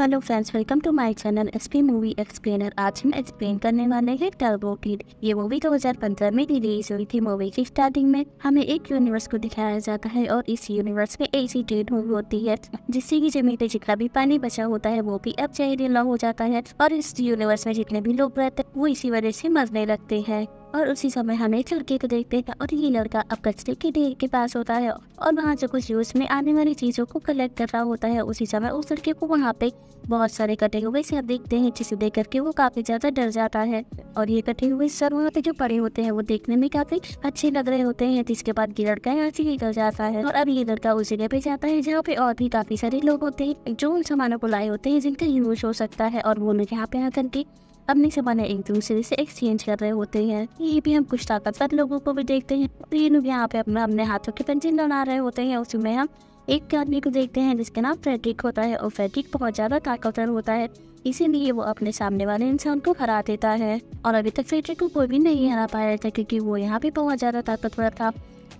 hello friends welcome to my channel SP movie explainer आज हम explain करने वाले हैं टर्बो किड ये मूवी 2015 में रिलीज हुई थी मूवी की स्टार्टिंग में हमें एक यूनिवर्स को दिखाया जाता है और इस यूनिवर्स में ऐसी ट्रेन मूवी होती है जिससे कि जमीन पे जितना भी पानी बचा होता है वो भी अब जहरीला हो जाता है और इस यूनिवर्स में जितने भी लोग रहते हैं वो इसी वजह से मरने लगते हैं और उसी समय हम एक लड़के को तो देखते हैं और ये लड़का अब कचरे के ढेर के पास होता है और वहाँ से कुछ यूज में आने वाली चीज़ों को कलेक्ट कर रहा होता है उसी समय उस लड़के को वहाँ पे बहुत सारे कटे हुए सर देखते हैं जिसे देख करके वो काफ़ी ज़्यादा डर जाता है और ये कटे हुए सर वहाँ पे जो पड़े होते हैं वो देखने में काफ़ी अच्छे लग रहे होते हैं जिसके बाद ये लड़का यहाँ से निकल जाता है और अब ये लड़का उस जगह पे जाता है जहाँ पे और भी काफ़ी सारे लोग होते हैं जो उन सामानों को लाए होते हैं जिनका यूज हो सकता है और वो उन्हें यहाँ पे आकर के अपने सामान्य एक दूसरे से एक्सचेंज कर रहे होते हैं यही भी हम कुछ ताकतवर लोगों को भी देखते हैं तो ये लोग यहाँ पे अपने अपने हाथों के पंजे लड़ा रहे होते हैं उसी में हम एक आदमी को देखते हैं जिसका नाम फ्रेडरिक होता है और फ्रेडरिक बहुत ज़्यादा ताकतवर होता है इसीलिए वो अपने सामने वाले इंसान को हरा देता है और अभी तक फ्रेडरिक को कोई भी नहीं हरा पाया था क्योंकि वो यहाँ पे बहुत ज़्यादा ताकतवर था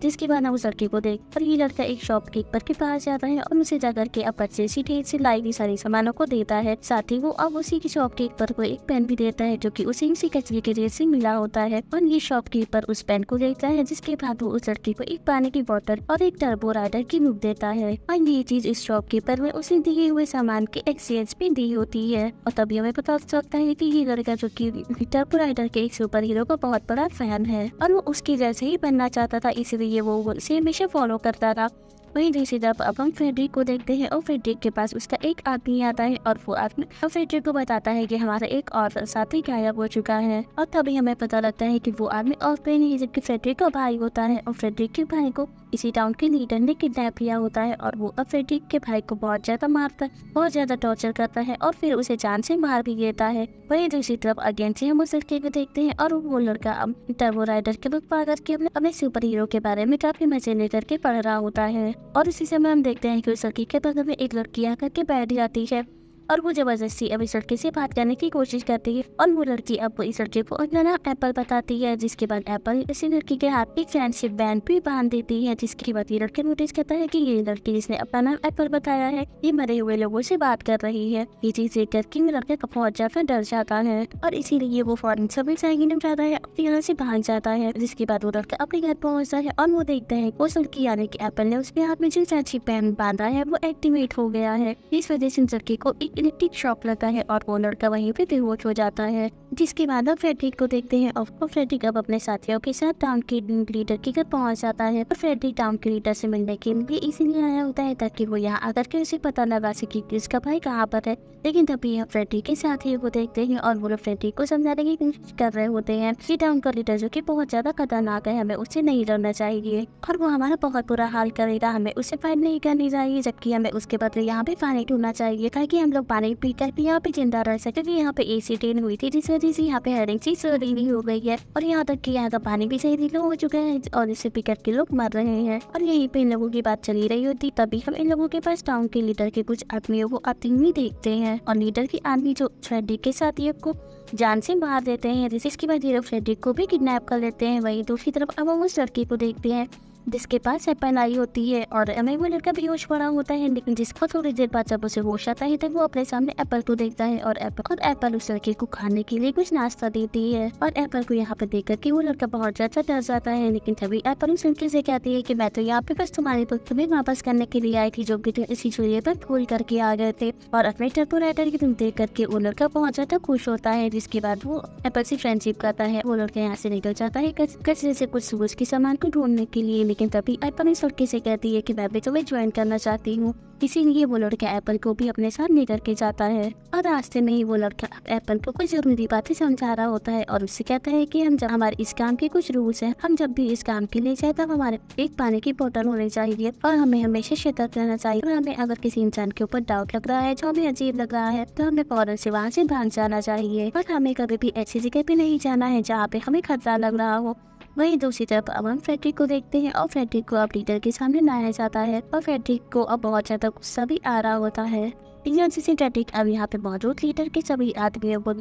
जिसके बाद ना उस लड़के को देख पर ये लड़का एक शॉप कीपर के पास जाता है और उसे जाकर के अब अच्छे सी ठीक से लाई हुई सारी सामानों को देता है साथ ही वो अब उसी की शॉप कीपर को एक पेन भी देता है जो की उसे इसी कचरे के रेट से मिला होता है और ये शॉप कीपर उस पेन को देखता है जिसके बाद वो उस लड़के को एक पानी की बोतल और एक टर्बो राइडर की नुक देता है और ये चीज इस शॉप कीपर में उसे दिए हुए सामान के एक्सचेंज भी दी होती है और तभी हमें पता सकता है की ये लड़का जो की टर्बो राइडर के एक सुपर हीरो का बहुत बड़ा फैन है और वो उसके जैसे ही बनना चाहता था इसलिए लिए वो उसे हमेशा फॉलो करता था वहीं दूसरी तरफ अब हम फ्रेडरिक को देखते हैं और फ्रेडरिक के पास उसका एक आदमी आता है और वो आदमी फ्रेडरिक को बताता है कि हमारा एक और साथी गायब हो चुका है और तभी हमें पता लगता है कि वो आदमी और पे नहीं जबकि फ्रेडरिक का भाई होता है और फ्रेडरिक के भाई को इसी टाउन के लीडर ने किडनैप किया होता है और वो अब फेडरिक के भाई को बहुत ज्यादा मारता है बहुत ज्यादा टॉर्चर करता है और फिर उसे जान से मार भी देता है वही दूसरी तरफ अगेन से हम उस लड़के को देखते हैं और वो लड़का अब टर्बो राइडर के बुक पा करके अपने अपने सुपर हीरो के बारे में काफी मजे लेकर के पढ़ रहा होता है और इसी समय हम देखते हैं की उस लड़की के बगल में एक लड़की आकर के बैठ जाती है और वो जबरदस्ती अब इस लड़के से बात करने की कोशिश करती है और वो लड़की अब इस लड़के को अपना एप्पल बताती है जिसके बाद एप्पल इस लड़की के हाथ एक फ्रेंडशिप बैंड भी बांध देती है जिसके बाद ये लड़का नोटिस करता है की ये लड़की जिसने अपना नाम एप्पल बताया है ये मरे हुए लोगो से बात कर रही है ये चीज देख कर किंग लड़का बहुत ज्यादा डर जाता है और इसीलिए वो फॉरन सभी साइकिल जाता है अपने यहाँ से भाग जाता है जिसके बाद वो लड़का अपने घर पहुँचता है और वो देखता है उस लड़की यानी कि एप्पल ने उसके हाथ में जो चाची पैन बांधा है वो एक्टिवेट हो गया है इस वजह से लड़के को एक इलेक्ट्रिक शॉक लगता है और ओनर का वहीं पे बेहोश हो जाता है जिसके बाद अब फ्रेडरिक को देखते हैं और फ्रेडरिक तो अब अपने साथियों के साथ टाउन के लीडर के घर पहुंच जाता है और फ्रेडरिक टाउन के लीडर से मिलने के लिए इसीलिए आया होता है ताकि वो यहाँ आकर के उसे पता लगा सके कि उसका भाई कहाँ पर है लेकिन तभी हम फ्रेडरिक के साथियों को देखते हैं और वो लोग फ्रेडरिक को समझाने की कोशिश कर रहे होते हैं की टाउन का लीडर जो की बहुत ज्यादा खतरनाक है हमें उसे नहीं लड़ना चाहिए और वो हमारा बहुत बुरा हाल करेगा हमें उसे फाइट नहीं करनी चाहिए जबकि हमें उसके बदले यहाँ पे पानी ढूंढना चाहिए ताकि हम लोग पानी पीकर भी यहाँ पे जिंदा रह सके यहाँ पे एसी हुई थी जिस वजह अच्छी सी यहाँ पे हर एक चीज रेडी हो गई है और यहाँ तक कि यहाँ का पानी भी सही हो चुका है और इसे पिकअप के लोग मर रहे हैं और यहीं पे इन लोगों की बात चली रही होती तभी हम इन लोगों के पास टाउन के लीडर के कुछ आदमियों को आती हुई देखते हैं और लीडर की आदमी जो फ्रेडी के साथियों को जान से मार देते हैं इसके बाद हीरो को भी किडनैप कर लेते हैं वही दूसरी तरफ अब हम उस लड़की को देखते हैं जिसके पास एपन आई होती है और एमए वो लड़का होश पड़ा होता है लेकिन जिसको थोड़ी देर बाद जब उसे होश आता है तब वो अपने सामने एप्पल को देखता है और एप्पल और एप्पल उस लड़के को खाने के लिए कुछ नाश्ता देती है और एप्पल को यहाँ पर देख करके वो लड़का बहुत ज्यादा डर जाता है लेकिन तभी एप्पल उस लड़के से कहती है की मैं तो यहाँ पे बस तुम्हारे बुक तुम्हें वापस करने के लिए आई थी जो की इसी चूल्हे पर फूल करके आ गए थे और अपने टर्को राइटर की तुम देख करके वो लड़का बहुत ज्यादा खुश होता है जिसके बाद वो एप्पल से फ्रेंडशिप करता है वो लड़का यहाँ से निकल जाता है कचरे से कुछ सूरज के सामान को ढूंढने के लिए लेकिन तभी एप्पल इस लड़के से कहती है कि मैं भी तुम्हें ज्वाइन करना चाहती हूँ इसीलिए वो लड़का एप्पल को भी अपने साथ लेकर के जाता है और रास्ते में ही वो लड़का एप्पल को कुछ जरूरी बातें समझा रहा होता है और उससे कहता है कि हम जब हमारे इस काम के कुछ रूल्स हैं हम जब भी इस काम के लिए जाए तब हमारे एक पानी की बोतल होनी चाहिए और हमें हमेशा सतर्क रहना चाहिए और हमें अगर किसी इंसान के ऊपर डाउट लग रहा है जो हमें अजीब लग रहा है तो हमें फौरन से वहाँ से भाग जाना चाहिए और हमें कभी भी ऐसी जगह पे नहीं जाना है जहाँ पे हमें खतरा लग रहा हो वहीं दूसरी तरफ अमन फ्रेडरिक को देखते हैं और फ्रेडरिक को अब लीडर के सामने लाया जाता है और फ्रेडरिक को अब बहुत ज्यादा गुस्सा भी आ रहा होता है फ्रेडरिक अब यहाँ पे मौजूद लीडर के सभी आदमियों को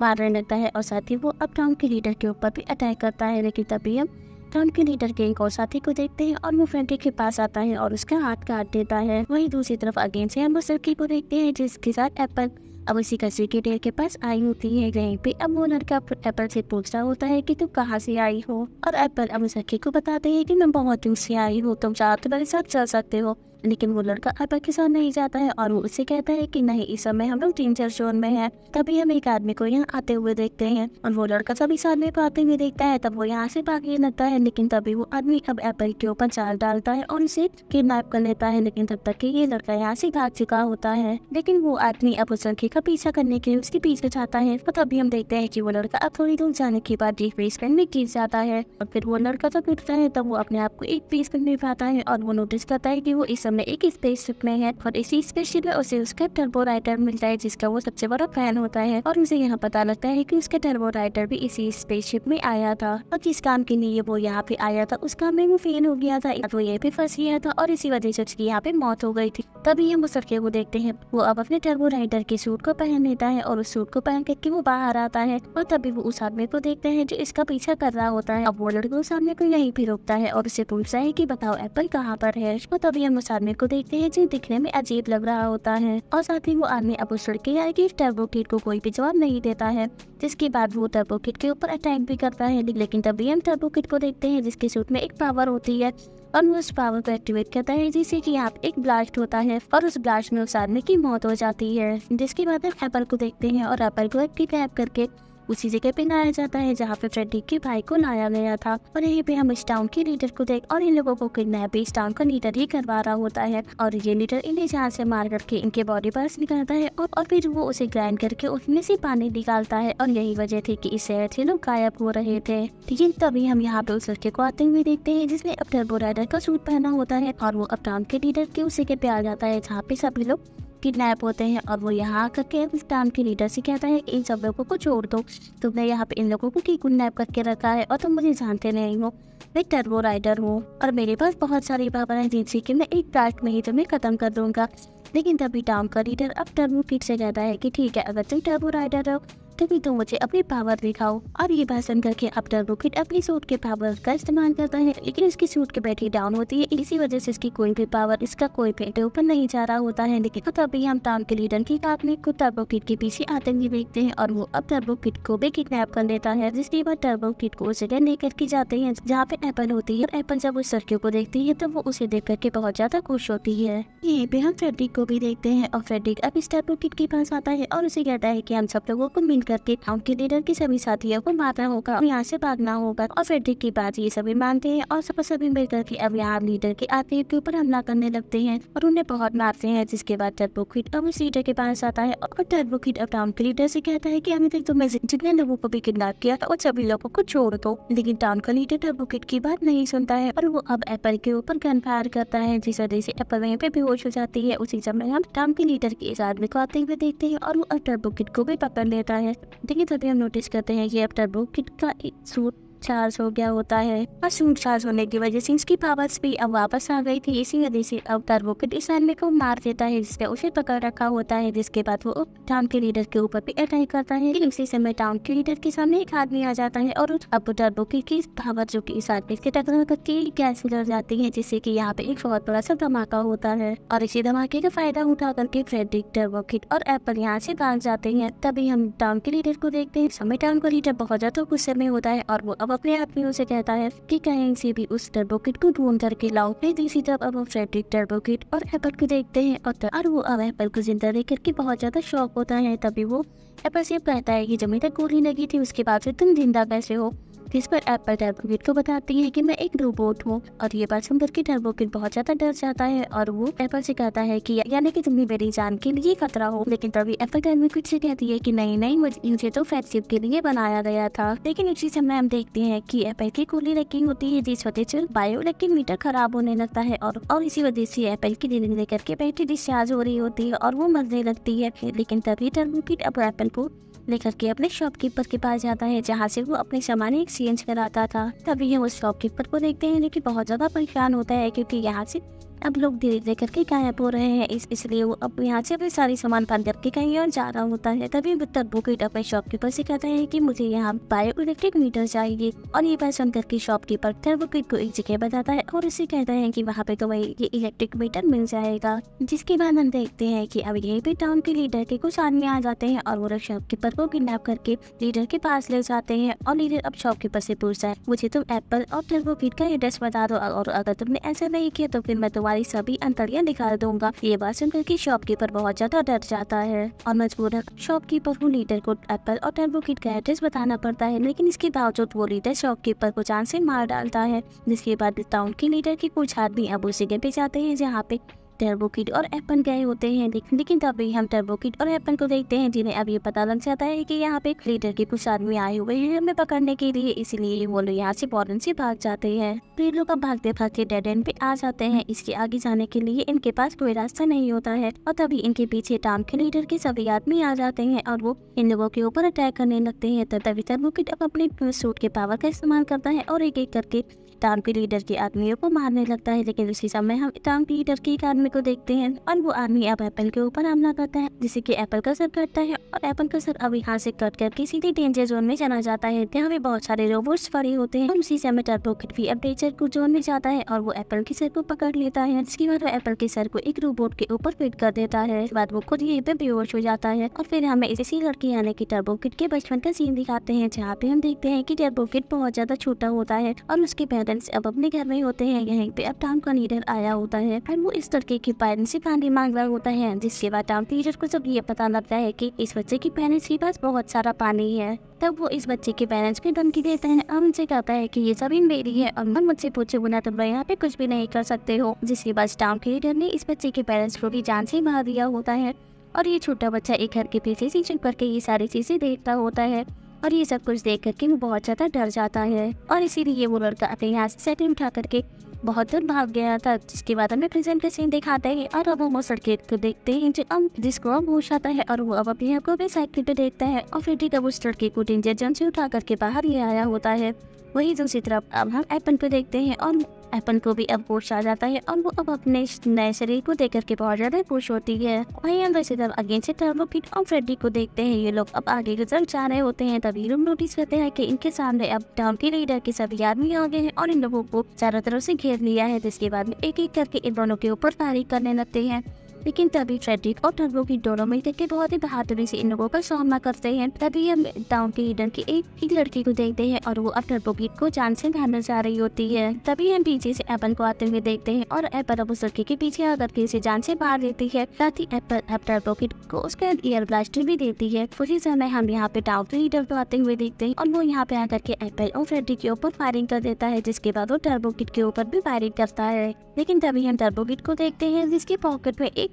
मारने लगता है और साथ ही वो अब टाउन के लीडर के ऊपर भी अटैक करता है लेकिन तभी हम टाउन के लीडर के एक और साथी को देखते हैं और वो फ्रेडरिक के पास आता है और उसका हाथ काट देता है वही दूसरी तरफ अगेन से हम सरकी को देखते हैं जिसके साथ एप्पल अब उसी का सेक्रेटेयर के पास आई होती है यहीं पे अब वो लड़का एप्पल से रहा होता है कि तुम कहाँ से आई हो और एप्पल अब उस लड़के को बताते हैं कि मैं बहुत दिन से आई हूँ तुम चाहते मेरे साथ चल सकते हो लेकिन वो लड़का अर्पा के साथ नहीं जाता है और वो उसे कहता है कि नहीं इस समय हम लोग डेंजर जोन में है तभी हम एक आदमी को यहाँ आते हुए देखते हैं और वो लड़का सभी इस आदमी को आते हुए देखता है तब वो यहाँ से भागने लगता है लेकिन तभी वो आदमी अब एप्पल के ऊपर चाल डालता है और उसे किडनेप कर लेता है लेकिन तब तक ये लड़का यहाँ से भाग चुका होता है लेकिन वो आदमी अब उस लड़के का पीछा करने के लिए उसके पीछे जाता है और तो तभी हम देखते हैं की वो लड़का अब थोड़ी दूर जाने के बाद एक फेस में गिर जाता है और फिर वो लड़का जब उठता है तब वो अपने आप को एक बेसमेंट करने पाता है और वो नोटिस करता है की वो इस समय हमने एक स्पेस शिप में है और इसी स्पेसशिप में उसे उसका टर्बो राइटर मिलता है जिसका वो सबसे बड़ा फैन होता है और मुझे यहाँ पता लगता है की उसका टर्बो राइटर भी इसी स्पेसशिप में आया था और जिस काम के लिए वो यहाँ पे आया था उस काम में वो फेल हो गया था वो ये भी फंस गया था और इसी वजह से उसकी यहाँ पे मौत हो गई थी तभी हम उस लड़के को देखते हैं वो अब अपने टर्बो राइडर के सूट को पहन लेता है और उस सूट को पहन करके वो बाहर आता है और तभी वो उस आदमी को देखते हैं जो इसका पीछा कर रहा होता है अब वो लड़का उस आदमी को यहीं भी रोकता है और उसे पूछता है की बताओ एप्पल कहाँ पर है और तभी हम उस आदमी आदमी को देखते हैं जो दिखने में अजीब लग रहा होता है और साथ ही वो आदमी अब उस लड़के या की टर्बो किट को कोई भी जवाब नहीं देता है जिसके बाद वो टर्बो किट के ऊपर अटैक भी करता है लेकिन तभी हम टर्बो किट को देखते हैं जिसके सूट में एक पावर होती है और वो उस पावर को एक्टिवेट करता है जिससे कि आप एक ब्लास्ट होता है और उस ब्लास्ट में उस आदमी की मौत हो जाती है जिसके बाद हम एप्पल को देखते हैं और एप्पल को एक्टिव करके उसी जगह पे लाया जाता है जहाँ पे फ्रेडरिक के भाई को लाया गया था और यही पे हम इस टाउन के लीडर को देख और इन लोगों को किडनैप भी इस टाउन का लीडर ही करवा रहा होता है और ये लीडर इन्हें जहाँ से मार करके इनके बॉडी पार्ट निकालता है और, और फिर वो उसे ग्राइंड करके उसमें से पानी निकालता है और यही वजह थी की इस शहर से लोग गायब हो रहे थे लेकिन तभी हम यहाँ पे उस लड़के को आते हुए देखते है जिसने अपने बोराइडर का सूट पहना होता है और वो अब टाउन के लीडर के उस जगह पे आ जाता है जहाँ पे सभी लोग किडनैप होते हैं और वो यहाँ आकर के टाउन के लीडर से कहता है इन सब लोगों को छोड़ दो तुमने यहाँ पे इन लोगों को किडनैप करके रखा है और तुम मुझे जानते नहीं हो मैं टर्बो राइडर हूँ और मेरे पास बहुत सारी पावर है जिनसे कि मैं एक ब्लास्ट में ही तुम्हें ख़त्म कर दूंगा लेकिन तभी टाउन का लीडर अब टर्बो फिर से कहता है कि ठीक है अगर तुम टर्बो राइडर हो तभी तुम मुझे अपनी पावर दिखाओ और ये बात सुन करके तक रोकेट अपनी सूट के पावर का इस्तेमाल करता है लेकिन इसकी सूट की बैटरी डाउन होती है इसी वजह से इसकी कोई भी पावर इसका कोई फेटे ऊपर नहीं जा रहा होता है लेकिन तभी हम टाउन के लीडर की कार में खुद टर्बो किट के पीछे आतंकी देखते हैं और वो अब टर्बो किट को भी किडनेप कर लेता है जिसके बाद टर्बो किट को उस जगह लेकर के जाते हैं जहाँ पे एपल होती है एपल जब उस सड़कियों को देखती है तो वो उसे देख करके बहुत ज्यादा खुश होती है ये पे हम फेडरिक को भी देखते हैं और फेड्रिक अब इस टर्बो किट के पास आता है और उसे कहता है की हम सब लोगों को मिल करके उनके लीडर के सभी साथियों को मारना होगा और यहाँ से भागना होगा और फ्रेडरिक की बात ये सभी मानते हैं और सब सभी मिलकर के अब यहाँ लीडर के आते के ऊपर हमला करने लगते हैं और उन्हें बहुत मारते हैं जिसके बाद टर्बो खीट अब उस लीडर के पास आता है और टर्बो खीट अब टाउन के लीडर से कहता है की अभी तक तो तुमने जितने लोगों को भी किडनेप किया था और सभी लोगों को छोड़ दो लेकिन टाउन का लीडर टर्बो खीट की बात नहीं सुनता है और वो अब एप्पल के ऊपर गन फायर करता है जिस वजह से एप्पल वहीं पे बेहोश हो जाती है उसी समय हम टाउन के लीडर के इस आदमी को आते हुए देखते हैं और वो टर्बो किट को भी पकड़ लेता है देखिए तभी हम नोटिस करते हैं कि अब टर्बो किट का सूट चार्ज हो गया होता है और सूट चार्ज होने की वजह से इसकी पावर्स भी अब वापस आ गई थी इसी वजह से अब टर्बोकिट इस आदमी को मार देता है जिसने उसे पकड़ रखा होता है जिसके बाद वो टाउन के लीडर के ऊपर भी अटैक करता है उसी समय टाउन के लीडर के सामने एक आदमी आ जाता है और अब टर्बोकिट की पावर जो की इस आदमी के टकरा करके कैंसिल हो जाती है जिससे की यहाँ पे एक बहुत बड़ा सा धमाका होता है और इसी धमाके का फायदा उठा करके फ्रेडरिक टर्बोकिट और एप्पल यहाँ से भाग जाते हैं तभी हम टाउन के लीडर को देखते हैं समय टाउन का लीडर बहुत ज्यादा गुस्से में होता है और वो अब अपने आप में उसे कहता है कि कहीं से भी उस टर्बोकिट को ढूंढ करके लाओ फिर दूसरी तरफ अब वो फ्रेडरिक टर्बोकिट और एप्पल को देखते हैं और, और वो अब एप्पल को जिंदा देख करके बहुत ज़्यादा शौक होता है तभी वो एप्पल से कहता है कि जमीन तक गोली लगी थी उसके बाद फिर तुम जिंदा कैसे हो इस पर एप्पल टर्बोकिट को बताती है कि मैं एक रोबोट हूँ और ये बात सुनकर के टर्बोकिट बहुत ज्यादा डर जाता है और वो एप्पल से कहता है कि यानी कि तुम्हें मेरी जान के लिए खतरा हो लेकिन तभी एप्पल टर्बोकिट से कहती है कि नहीं नहीं मुझे तो फ्रेंडशिप के लिए बनाया गया था लेकिन उसी समय हम देखते हैं कि एप्पल की खुली रैकिंग होती है जिस वजह से बायो रैकिंग मीटर खराब होने लगता है और और इसी वजह से एप्पल की धीरे धीरे करके बैटरी डिस्चार्ज हो रही होती है और वो मरने लगती है लेकिन तभी टर्बोकिट अब एप्पल को लेकर के अपने शॉपकीपर के पास जाता है जहाँ से वो अपने सामान एक्सचेंज कराता था तभी हम उस शॉपकीपर को देखते हैं जो कि बहुत ज़्यादा परेशान होता है क्योंकि यहाँ से अब लोग धीरे धीरे करके गायब हो रहे हैं इस इसलिए वो अब यहाँ से अपने सारे सामान बंद करके कहीं और जा रहा होता है तभी तब्बू की अपने शॉपकीपर से कहते हैं कि मुझे यहाँ बायो इलेक्ट्रिक मीटर चाहिए और ये बात सुनकर की शॉपकीपर तब्बू किट को एक जगह बताता है और उसे कहता है की वहाँ पे तो वही ये इलेक्ट्रिक मीटर मिल जाएगा जिसके बाद हम देखते हैं की अब यही पे टाउन के लीडर के कुछ आदमी आ जाते हैं और वो शॉपकीपर को किडनेप करके लीडर के पास ले जाते हैं और लीडर अब शॉपकीपर से पूछता है मुझे तुम तो एप्पल और टर्बो किट का एड्रेस बता दो और अगर तुमने ऐसा नहीं किया तो फिर मैं तुम्हारे तुम्हारी सभी अंतरिया निकाल दूंगा ये बात सुनकर की शॉपकीपर बहुत ज्यादा डर जाता है और मजबूरन शॉपकीपर को लीडर को एप्पल और टर्बो किट का एड्रेस बताना पड़ता है लेकिन इसके बावजूद वो लीडर शॉपकीपर को जान से मार डालता है जिसके बाद टाउन के लीडर के कुछ आदमी अब उसी पे जाते हैं जहाँ पे टर्बोकिट और एपन गए होते हैं लेकिन तभी हम टर्बोकिट और एपन को देखते हैं जिन्हें अब ये पता लग जाता है कि यहाँ पे लीडर के कुछ आदमी आए हुए हैं हमें पकड़ने के लिए इसीलिए वो लोग यहाँ से बॉर्डन से भाग जाते हैं फिर लोग अब भागते भागते डेड एंड पे आ जाते हैं इसके आगे जाने के लिए इनके पास कोई रास्ता नहीं होता है और तभी इनके पीछे टाम के लीडर के सभी आदमी आ जाते हैं और वो इन लोगों के ऊपर अटैक करने लगते हैं तभी टर्बोकिट अब अपने सूट के पावर का इस्तेमाल करता है और एक एक करके इटाम के लीडर के आदमियों को मारने लगता है लेकिन उसी समय हम इटाम के लीडर के एक आदमी को देखते हैं और वो आदमी अब एप्पल के ऊपर हमला करता है जिसे की एप्पल का सर कटता है और एप्पल का सर अब यहाँ से कट करके सीधे डेंजर जोन में चला जाता है यहाँ पे बहुत सारे रोबोट्स फरे होते हैं उसी समय टर्बोकिट भी अब डेंजर को जोन में जाता है और वो एप्पल के सर को पकड़ लेता है जिसके बाद वो एप्पल के सर को एक रोबोट के ऊपर फिट कर देता है बाद वो खुद यहीं पे बेहोश हो जाता है और फिर हमें इसी लड़की यानी कि टर्बोकिट के बचपन का सीन दिखाते हैं जहाँ पे हम देखते हैं कि टर्बोकिट बहुत ज्यादा छोटा होता है और उसके पैदल पेरेंट्स अब अपने घर में होते हैं यहीं पे अब टाउन का लीडर आया होता है और वो इस लड़के के पेरेंट्स से पानी मांग रहा होता है जिसके बाद टाउन टीचर को जब ये पता लगता है की इस बच्चे के पेरेंट्स के पास बहुत सारा पानी है तब वो इस बच्चे के पेरेंट्स को धमकी देते हैं और उनसे कहता है की ये जमीन मेरी है और मन मुझसे पूछे बुना तुम लोग यहाँ पे कुछ भी नहीं कर सकते हो जिसके बाद टाउन लीडर ने इस बच्चे के पेरेंट्स को भी जान से मार दिया होता है और ये छोटा बच्चा एक घर के पीछे से चुप करके ये सारी चीजें देखता होता है और ये सब कुछ देख करके वो बहुत ज़्यादा डर जाता है और इसीलिए वो लड़का अपने यहाँ से सेटिंग उठा करके बहुत दूर भाग गया था जिसके बाद हमें प्रेजेंट का सीन दिखाते हैं और अब हम उस लड़के को देखते हैं जो अब जिसको अब होश आता है और वो अब अपने आप को भी साइकिल पे देखता है और फिर ठीक अब उस लड़के को डेंजर जंग से उठा करके बाहर ले आया होता है वही दूसरी तरफ अब हम एपन को देखते हैं और अपन को भी अब होश आ जाता है और वो अब अपने नए शरीर को देख करके बहुत ज्यादा खुश होती है वही अंदर से तब अगेन से पीट और फ्रेडी को देखते हैं ये लोग अब आगे की तरफ जा रहे होते हैं तभी रूम नोटिस करते हैं की इनके सामने अब टाउन के लीडर के सभी आदमी आ गए हैं और इन लोगों को चारों तरफ से घेर लिया है जिसके बाद में एक एक करके इन दोनों के ऊपर तारीख करने लगते हैं लेकिन तभी फ्रेडरिक और टर्बो की दोनों मिलकर के बहुत ही बहादुरी से इन लोगों का सामना करते हैं तभी हम टाउन के हिडन की एक ही लड़की को देखते हैं और वो अब टर्बो कीट को जान से भरना जा रही होती है तभी हम पीछे से एप्पल को आते हुए देखते हैं और एप्पल अब उस लड़की के पीछे आकर के उसे जान से बाहर देती है साथ ही एप्पल अब टर्बो कीट को उसके एयर ब्लास्टर भी देती है उसी समय हम यहाँ पे टाउन के लीडर को आते हुए देखते हैं और वो यहाँ पे आकर के एप्पल और फ्रेडरिक के ऊपर फायरिंग कर देता है जिसके बाद वो टर्बो किट के ऊपर भी फायरिंग करता है लेकिन तभी हम टर्बो किट को देखते हैं जिसके पॉकेट में एक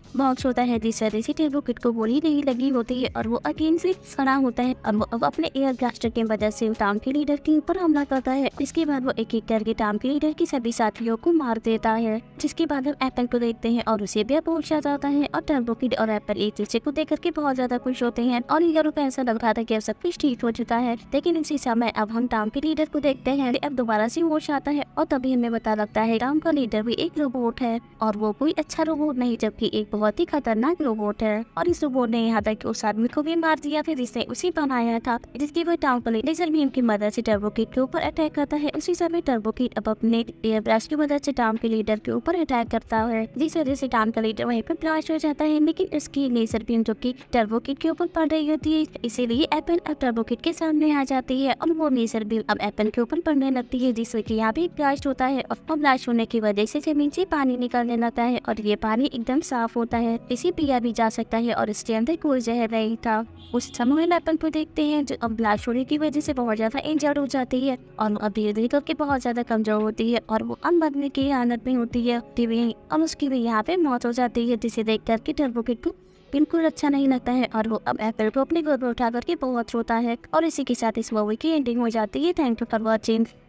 बॉक्स होता है जिस तरह से टेबो किट को गोली नहीं लगी होती है और वो अगेन से खड़ा होता है और वो अब अपने एयर ब्लास्टर की वजह से टाम के लीडर के ऊपर हमला करता है इसके बाद वो एक एक करके टाम के लीडर के सभी साथियों को मार देता है जिसके बाद हम एप्पल को देखते हैं और उसे भी पहुंचा जाता है और टर्बो किड और एप्पल एक दूसरे को देख करके बहुत ज्यादा खुश होते हैं और लीडर को ऐसा लग रहा था की अब सब कुछ ठीक हो चुका है लेकिन इसी समय अब हम टाम के लीडर को देखते हैं अब दोबारा से होश आता है और तभी हमें पता लगता है टाम का लीडर भी एक रोबोट है और वो कोई अच्छा रोबोट नहीं जबकि एक बहुत ही खतरनाक रोबोट है और इस रोबोट ने यहाँ तक उस आदमी को भी मार दिया फिर इसने उसी बनाया था जिसकी वो टाउन पर लेजर भीम की मदद से टर्बो के ऊपर अटैक करता है उसी समय टर्बो अब अपने ब्रश की मदद से टाउन के लीडर के ऊपर अटैक करता है जिस वजह से टाउन का लीडर वही ब्लास्ट हो जाता है लेकिन उसकी लेजर भीम जो की टर्बो किट के ऊपर पड़ रही होती है इसीलिए एपल अब टर्बो किट के सामने आ जाती है और वो लेजर भीम अब एपल के ऊपर पड़ने लगती है जिससे की यहाँ भी ब्लास्ट होता है और ब्लास्ट होने की वजह से जमीन से पानी निकलने लगता है और ये पानी एकदम साफ होता होता है किसी भी भी जा सकता है और इसके अंदर कोई जहर नहीं था उस समूह वेपन को देखते हैं जो अब ब्लास्ट होने की वजह से बहुत ज्यादा इंजर्ड हो जाती है और अब धीरे धीरे करके बहुत ज्यादा कमजोर होती है और वो अब मरने की हालत में होती है और उसकी भी यहाँ पे मौत हो जाती है जिसे देख करके टर्बोकिट को बिल्कुल अच्छा नहीं लगता है और वो अब एप्पल को अपने गोद में उठा करके बहुत रोता है और इसी के साथ इस मूवी की एंडिंग हो जाती है थैंक यू फॉर वॉचिंग